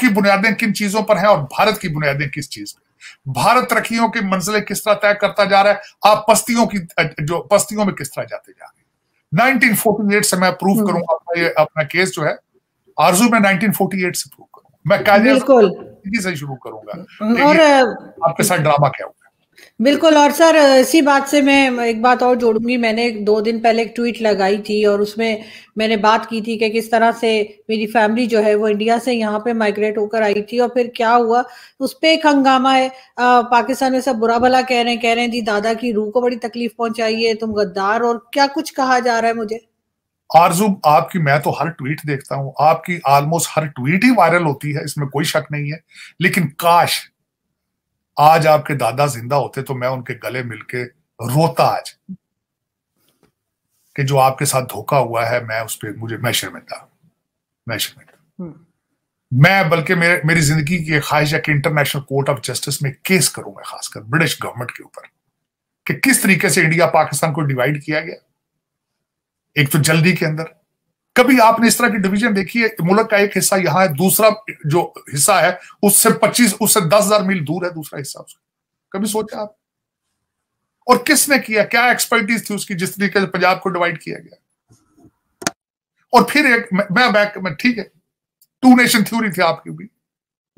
की बुनियादें किन चीजों पर हैं और भारत की बुनियादें किस चीज पर भारत रखियों के मंजिले किस तरह तय करता जा रहा है आप पस्तियों की जो पस्तियों में किस तरह जाते जा रहे हैं 1948 से मैं प्रूव हम्म। करूंगा अपना ये अपना केस जो है आरजू में 1948 से प्रूव करूंगा मैं कायदे से शुरू करूंगा और तो आपके साथ ड्रामा क्या हुआ बिल्कुल और सर इसी बात से मैं एक बात और जोड़ूंगी मैंने दो दिन पहले एक ट्वीट लगाई थी और उसमें मैंने बात की थी कि किस तरह से मेरी फैमिली जो है वो इंडिया से यहाँ पे माइग्रेट होकर आई थी और फिर क्या हुआ उस पर एक हंगामा है आ, पाकिस्तान में सब बुरा भला कह रहे हैं कह रहे हैं जी दादा की रूह को बड़ी तकलीफ पहुंचाई है तुम गद्दार और क्या कुछ कहा जा रहा है मुझे आरजू आपकी मैं तो हर ट्वीट देखता हूँ आपकी ऑलमोस्ट हर ट्वीट ही वायरल होती है इसमें कोई शक नहीं है लेकिन काश आज आपके दादा जिंदा होते तो मैं उनके गले मिलके रोता आज कि जो आपके साथ धोखा हुआ है मैं उस पर मुझे मैं शर्मिंदा मैं शर्मिंदा हम्म। मैं बल्कि मेरे मेरी जिंदगी की ख्वाहिश है कि इंटरनेशनल कोर्ट ऑफ जस्टिस में केस करूं मैं खासकर ब्रिटिश गवर्नमेंट के ऊपर कि किस तरीके से इंडिया पाकिस्तान को डिवाइड किया गया एक तो जल्दी के अंदर कभी आपने इस तरह की डिवीजन देखी है मुल्क का एक हिस्सा यहाँ है दूसरा जो हिस्सा है उससे पच्चीस उससे दस हजार मील दूर है दूसरा हिस्सा उसका कभी सोचा आप और किसने किया क्या एक्सपर्टीज थी उसकी जिस तरीके से पंजाब को डिवाइड किया गया और फिर एक मैं बैक मैं ठीक है टू नेशन थ्योरी थी आपकी भी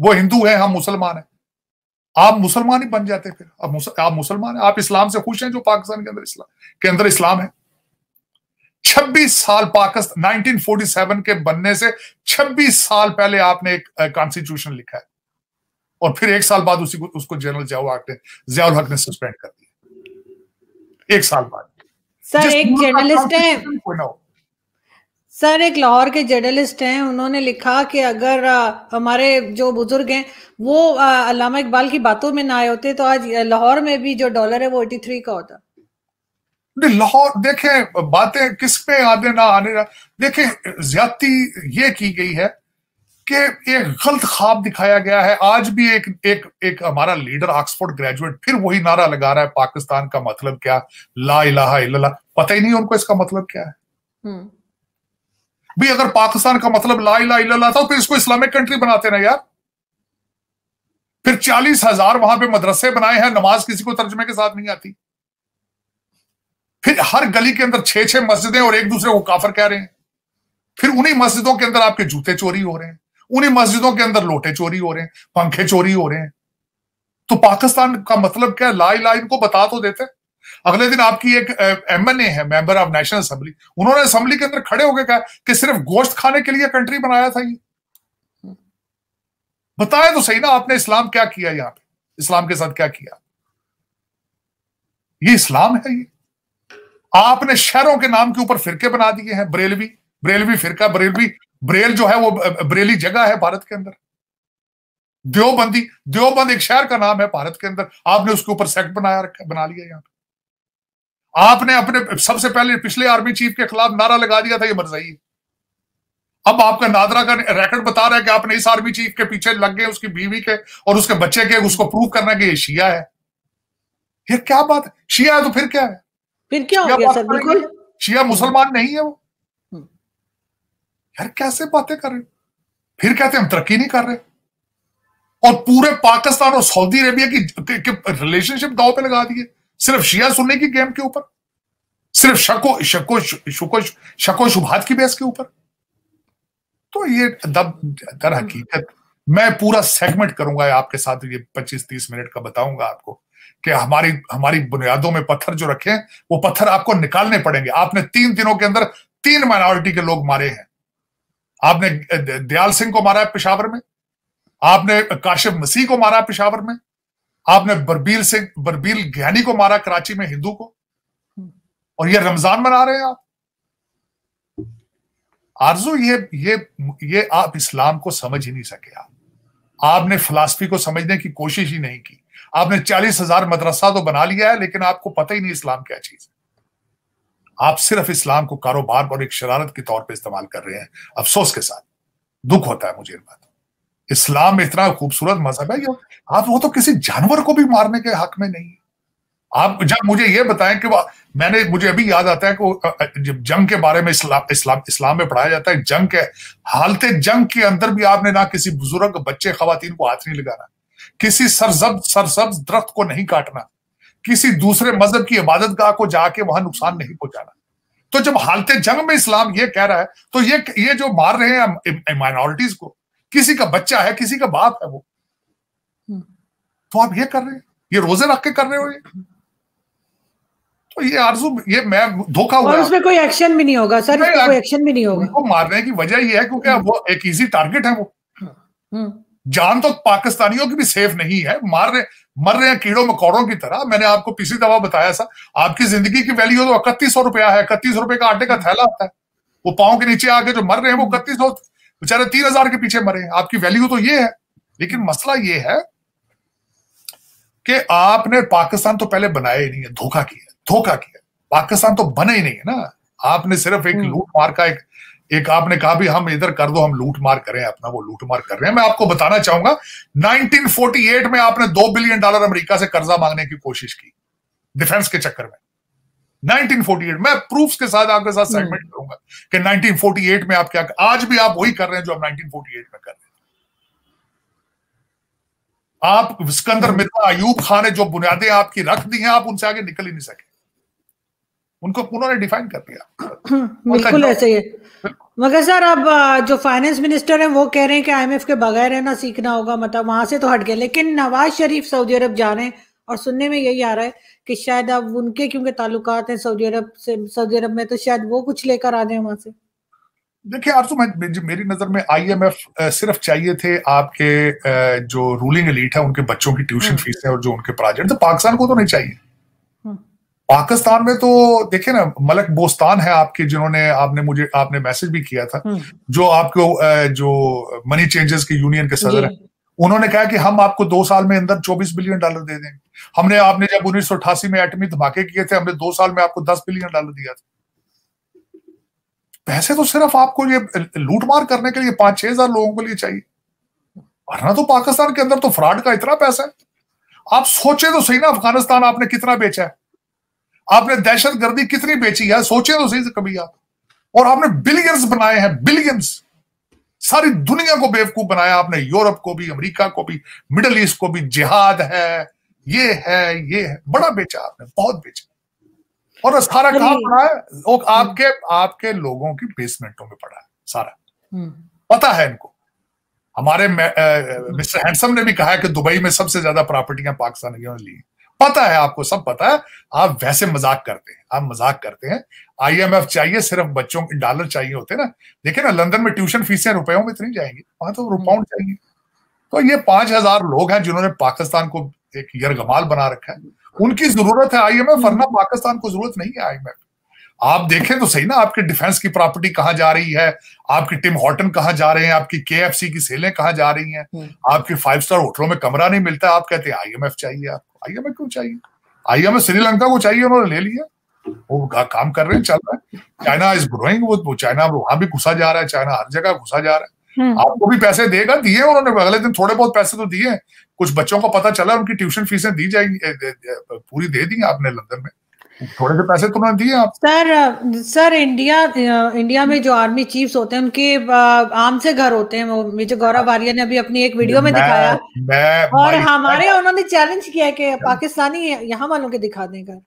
वो हिंदू है हम मुसलमान है आप मुसलमान ही बन जाते फिर अब मुसल, आप मुसलमान है आप इस्लाम से खुश हैं जो पाकिस्तान के अंदर इस्लाम के अंदर इस्लाम है 26 साल पाकिस्तान 1947 के बनने से 26 साल पहले आपने एक कॉन्स्टिट्यूशन लिखा है और फिर एक साल बाद उसी को उसको जनरल जियाउल हक ने जियाउल हक ने सस्पेंड कर दिया एक साल बाद सर एक जर्नलिस्ट है सर एक लाहौर के जर्नलिस्ट हैं उन्होंने लिखा कि अगर हमारे जो बुजुर्ग हैं वो अलामा इकबाल की बातों में ना आए होते तो आज लाहौर में भी जो डॉलर है वो एटी थ्री का होता लाहौर देखें बातें किस पे आने ना आने ना देखें ज्यादती ये की गई है कि एक गलत ख्वाब दिखाया गया है आज भी एक एक एक हमारा लीडर ऑक्सफोर्ड ग्रेजुएट फिर वही नारा लगा रहा है पाकिस्तान का मतलब क्या ला इलाहा इल्लल्लाह पता ही नहीं उनको इसका मतलब क्या है हम्म। भी अगर पाकिस्तान का मतलब ला इला इल्लल्लाह था फिर तो इसको इस्लामिक कंट्री बनाते ना यार फिर चालीस हजार वहां पर मदरसे बनाए हैं नमाज किसी को तर्जमे के साथ नहीं आती फिर हर गली के अंदर छह छह मस्जिदें और एक दूसरे को काफर कह रहे हैं फिर उन्हीं मस्जिदों के अंदर आपके जूते चोरी हो रहे हैं उन्हीं मस्जिदों के अंदर लोटे चोरी हो रहे हैं पंखे चोरी हो रहे हैं तो पाकिस्तान का मतलब क्या है लाई लाई इनको बता तो देते अगले दिन आपकी एक एम एन ए है मेंबर ऑफ नेशनल असेंबली उन्होंने असेंबली के अंदर खड़े होकर कहा कि सिर्फ गोश्त खाने के लिए कंट्री बनाया था ये बताया तो सही ना आपने इस्लाम क्या किया यहां पे इस्लाम के साथ क्या किया ये इस्लाम है ये आपने शहरों के नाम के ऊपर फिरके बना दिए हैं बरेलवी ब्रेलवी फिरका बरेलवी ब्रेल जो है वो बरेली जगह है भारत के अंदर देवबंदी देवबंद एक शहर का नाम है भारत के अंदर आपने उसके ऊपर सेक्ट बनाया रखा बना लिया यहां आपने अपने सबसे पहले पिछले आर्मी चीफ के खिलाफ नारा लगा दिया था ये मरजाई अब आपका नादरा का रैकेट बता रहा है कि आपने इस आर्मी चीफ के पीछे लग गए उसकी बीवी के और उसके बच्चे के उसको प्रूव करना कि ये शिया है ये क्या बात है शिया है तो फिर क्या है फिर क्या हो गया सर बिल्कुल शिया हम्म। मुसलमान नहीं है वो हम्म। यार कैसे बातें कर रहे फिर कहते हम तरक्की नहीं कर रहे और पूरे पाकिस्तान और सऊदी अरेबिया की रिलेशनशिप दाव पे लगा दिए सिर्फ शिया सुनने की गेम के ऊपर सिर्फ शको शको शको शको शुभात की बेस के ऊपर तो ये दब दर हम्म। हकीकत मैं पूरा सेगमेंट करूंगा आपके साथ ये 25-30 मिनट का बताऊंगा आपको कि हमारी हमारी बुनियादों में पत्थर जो रखे हैं वो पत्थर आपको निकालने पड़ेंगे आपने तीन दिनों के अंदर तीन माइनॉरिटी के लोग मारे हैं आपने दयाल सिंह को मारा है पिशावर में आपने काशिफ मसीह को मारा पिशावर में आपने बरबीर सिंह बरबील ज्ञानी को मारा कराची में हिंदू को और ये रमजान मना रहे हैं आप आरजू ये ये ये आप इस्लाम को समझ ही नहीं सके आप आपने फिलासफी को समझने की कोशिश ही नहीं की आपने चालीस हजार मदरसा तो बना लिया है लेकिन आपको पता ही नहीं इस्लाम क्या चीज है आप सिर्फ इस्लाम को कारोबार और एक शरारत के तौर पर इस्तेमाल कर रहे हैं अफसोस के साथ दुख होता है मुझे इन इस्लाम में इतना खूबसूरत मजहब है आप वो तो किसी जानवर को भी मारने के हक में नहीं है आप जब मुझे ये बताएं कि मैंने मुझे अभी याद आता है कि जब जंग के बारे में इस्लाम इस्लाम इस्लाम में पढ़ाया जाता है जंग के हालत जंग के अंदर भी आपने ना किसी बुजुर्ग बच्चे खातन को हाथ नहीं लगाना किसी सरसब्ज सरसब दरख्त को नहीं काटना किसी दूसरे मजहब की इबादत गाह को जाके वहां नुकसान नहीं पहुंचाना तो जब हालत जंग में इस्लाम ये कह रहा है तो ये ये जो मार रहे हैं माइनॉरिटीज को किसी का बच्चा है किसी का बाप है वो हम्म। तो आप ये कर रहे हैं ये रोजे रख के कर रहे हो ये तो ये आरजू ये मैं धोखा हुआ उसमें कोई एक्शन भी नहीं होगा सर कोई एक्शन भी नहीं होगा उनको मारने की वजह ये है क्योंकि वो एक इजी टारगेट है वो हम्म। जान तो पाकिस्तानियों की भी सेफ नहीं है मार रहे मर रहे हैं कीड़ों मकोड़ों की तरह मैंने आपको पिछली दफा बताया था आपकी जिंदगी की वैल्यू तो इकतीस सौ रुपया है इकतीस रुपए का आटे का थैला आता है वो पाओ के नीचे आके जो मर रहे हैं वो इकतीस सौ बेचारे तीन हजार के पीछे मरे आपकी वैल्यू तो ये है लेकिन मसला ये है कि आपने पाकिस्तान तो पहले बनाया ही नहीं है धोखा किया धोखा किया पाकिस्तान तो बना ही नहीं है ना आपने सिर्फ एक हम्म। लूट मार का एक एक आपने कहा भी हम इधर कर दो हम लूट मार करें अपना वो लूट मार कर रहे हैं मैं आपको बताना चाहूंगा 1948 में आपने दो बिलियन डॉलर अमेरिका से कर्जा मांगने की कोशिश की डिफेंस के चक्कर में 1948 मैं प्रूफ्स के साथ आपके साथ सेगमेंट हम्म। करूंगा कि 1948 में आप क्या आज भी आप वही कर रहे हैं जो हम 1948 में कर रहे हैं आप सिकंदर मित्र अयूब खान ने जो बुनियादें आपकी रख दी हैं आप उनसे आगे निकल ही नहीं सके उनको उन्होंने डिफाइन कर दिया बिल्कुल ऐसे ही मगर सर अब जो फाइनेंस मिनिस्टर हैं वो कह रहे हैं कि आईएमएफ के बगैर रहना सीखना होगा मतलब वहां से तो हट गए लेकिन नवाज शरीफ सऊदी अरब जा रहे हैं और सुनने में यही आ रहा है कि शायद अब उनके क्योंकि ताल्लुकात हैं सऊदी अरब से सऊदी अरब में तो शायद वो कुछ लेकर आ जाए वहां से देखिए आरसू मैं मेरी नजर में आईएमएफ सिर्फ चाहिए थे आपके जो रूलिंग एलीट है उनके बच्चों की ट्यूशन फीस है और जो उनके प्राजेक्ट तो पाकिस्तान को तो नहीं चाहिए पाकिस्तान में तो देखे ना मलक बोस्तान है आपके जिन्होंने आपने मुझे आपने मैसेज भी किया था हम्म। जो आपको जो मनी चेंजेस के यूनियन के सदर है उन्होंने कहा कि हम आपको दो साल में अंदर 24 बिलियन डॉलर दे देंगे हमने आपने जब उन्नीस में एटमी धमाके किए थे हमने दो साल में आपको दस बिलियन डॉलर दिया था पैसे तो सिर्फ आपको ये लूटमार करने के लिए पांच छह हजार लोगों के लिए चाहिए वरना तो पाकिस्तान के अंदर तो फ्रॉड का इतना पैसा है आप सोचे तो सही ना अफगानिस्तान आपने कितना बेचा है आपने दहशत गर्दी कितनी बेची है सोचे तो सही से कभी आप और आपने बिलियंस बनाए हैं बिलियंस सारी दुनिया को बेवकूफ बनाया आपने यूरोप को भी अमेरिका को भी मिडल ईस्ट को भी जिहाद है ये है ये है बड़ा बेचा आपने बहुत बेचा और सारा काम पड़ा है लोग आपके आपके लोगों की बेसमेंटों में पड़ा है सारा हम्म। पता है इनको हमारे मिस्टर हैंडसम ने भी कहा है कि दुबई में सबसे ज्यादा प्रॉपर्टियां पाकिस्तानियों ने ली पता है आपको सब पता है आप वैसे मजाक करते हैं आप मजाक करते हैं आईएमएफ चाहिए सिर्फ बच्चों के डॉलर चाहिए होते ना देखिए ना लंदन में ट्यूशन फीसें रुपयों में इतनी जाएंगी वहां तो रुपाउंड चाहिए तो ये पांच हजार लोग हैं जिन्होंने पाकिस्तान को एक यरगमाल बना रखा है उनकी जरूरत है आईएमएफ वरना पाकिस्तान को जरूरत नहीं है आईएमएफ आप देखें तो सही ना आपके डिफेंस की प्रॉपर्टी कहाँ जा रही है आपकी टिम हॉटन कहाँ जा रहे हैं आपकी के की सेलें कहाँ जा रही हैं हम्म। आपके फाइव स्टार होटलों में कमरा नहीं मिलता आप कहते हैं एफ चाहिए आपको एफ क्यों चाहिए आई एफ श्रीलंका को चाहिए उन्होंने ले लिया वो काम कर रहे हैं चल रहा है चाइना इज ग्रोइंग वो चाइना वहां भी घुसा जा रहा है चाइना हर जगह घुसा जा रहा है हम्म। आपको भी पैसे देगा दिए उन्होंने अगले दिन थोड़े बहुत पैसे तो दिए कुछ बच्चों को पता चला उनकी ट्यूशन फीसें दी जाएंगी पूरी दे दी आपने लंदन में थोड़े से पैसे तो मैं दिए आप सर सर इंडिया इंडिया में जो आर्मी चीफ्स होते हैं उनके आम से घर होते हैं वो जो गौरव आर्य ने अभी अपनी एक वीडियो में दिखाया मैं, और हमारे उन्होंने चैलेंज किया कि पाकिस्तानी यहाँ वालों के दिखा देगा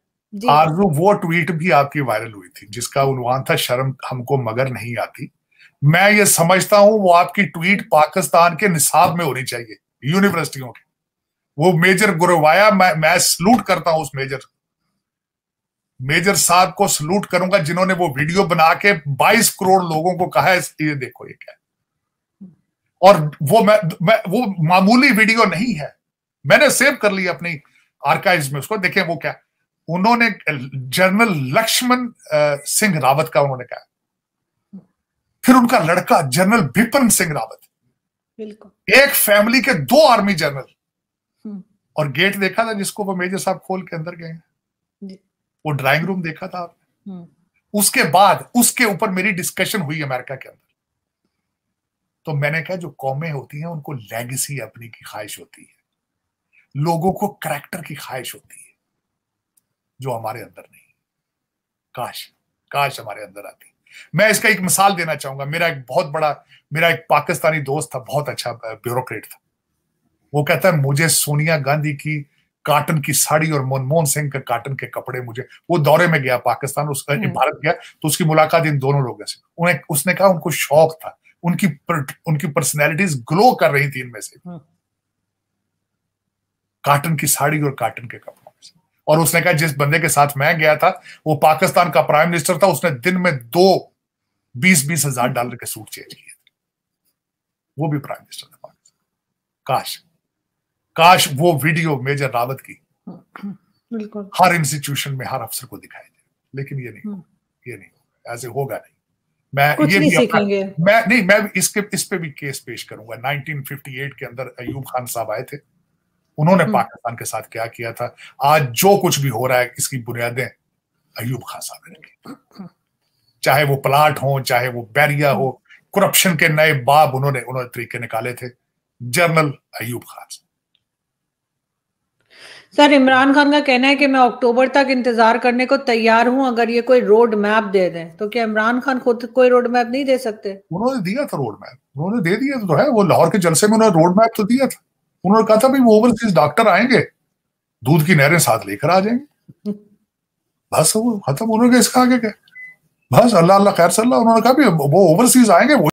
आरजू वो ट्वीट भी आपकी वायरल हुई थी जिसका उन्वान था शर्म हमको मगर नहीं आती मैं ये समझता हूँ वो आपकी ट्वीट पाकिस्तान के निसाब में होनी चाहिए यूनिवर्सिटियों के वो मेजर गुरवाया मैं मैं सलूट करता हूँ उस मेजर मेजर साहब को सल्यूट करूंगा जिन्होंने वो वीडियो बना के 22 करोड़ लोगों को कहा है ये देखो ये क्या और वो मैं, मैं वो मामूली वीडियो नहीं है मैंने सेव कर लिया अपनी आर्काइव्स में उसको देखें वो क्या उन्होंने जनरल लक्ष्मण सिंह रावत का उन्होंने कहा फिर उनका लड़का जनरल बिपिन सिंह रावत एक फैमिली के दो आर्मी हम्म। जनरल और गेट देखा था जिसको वो मेजर साहब खोल के अंदर गए वो ड्राइंग रूम देखा था आपने हम्म। उसके बाद उसके ऊपर मेरी डिस्कशन हुई अमेरिका के अंदर तो मैंने कहा जो कौमें होती हैं उनको लेगेसी अपनी की ख्वाहिश होती है लोगों को करेक्टर की ख्वाहिश होती है जो हमारे अंदर नहीं काश काश हमारे अंदर आती मैं इसका एक मिसाल देना चाहूंगा मेरा एक बहुत बड़ा मेरा एक पाकिस्तानी दोस्त था बहुत अच्छा ब्यूरोक्रेट था वो कहता है मुझे सोनिया गांधी की काटन की साड़ी और मनमोहन सिंह के काटन के कपड़े मुझे वो दौरे में गया पाकिस्तान उस हम्म। भारत गया तो उसकी मुलाकात इन दोनों लोगों से उन्हें उसने कहा उनको शौक था उनकी पर, उनकी पर्सनैलिटीज ग्लो कर रही थी इनमें से काटन हम्म। की साड़ी और काटन के कपड़ों में से और उसने कहा जिस बंदे के साथ मैं गया था वो पाकिस्तान का प्राइम मिनिस्टर था उसने दिन में दो बीस बीस हजार डॉलर हम्म। के सूट चेंज किए वो भी प्राइम मिनिस्टर था पाकिस्तान काश काश वो वीडियो मेजर रावत की बिल्कुल हर इंस्टीट्यूशन में हर अफसर को दिखाई दे लेकिन ये नहीं हम्म। ये नहीं होगा ए होगा नहीं मैं कुछ ये नहीं सीखेंगे मैं नहीं मैं इसके इस पे भी केस पेश करूंगा 1958 के अंदर अयूब खान साहब आए थे उन्होंने हम्म। पाकिस्तान के साथ क्या किया था आज जो कुछ भी हो रहा है इसकी बुनियादें अयूब खान साहब ने चाहे वो प्लाट हो चाहे वो बैरिया हो करप्शन हम्म। के नए बाब उन्होंने उन्होंने तरीके निकाले थे जनरल अयूब खान साहब सर इमरान खान का कहना है कि मैं अक्टूबर तक इंतजार करने को तैयार हूं अगर ये कोई रोड मैप दे दें तो क्या इमरान खान खुद कोई रोड मैप नहीं दे सकते उन्होंने दिया था रोड मैप उन्होंने दे दिया तो है वो लाहौर के जलसे में उन्होंने रोड मैप तो दिया था उन्होंने कहा था भाई वो ओवरसीज डॉक्टर आएंगे दूध की नहरें साथ लेकर आ जाएंगे बस वो खत्म उन्होंने इसका आगे क्या बस अल्लाह अल्लाह खैर सल्लाह उन्होंने कहा भी वो ओवरसीज आएंगे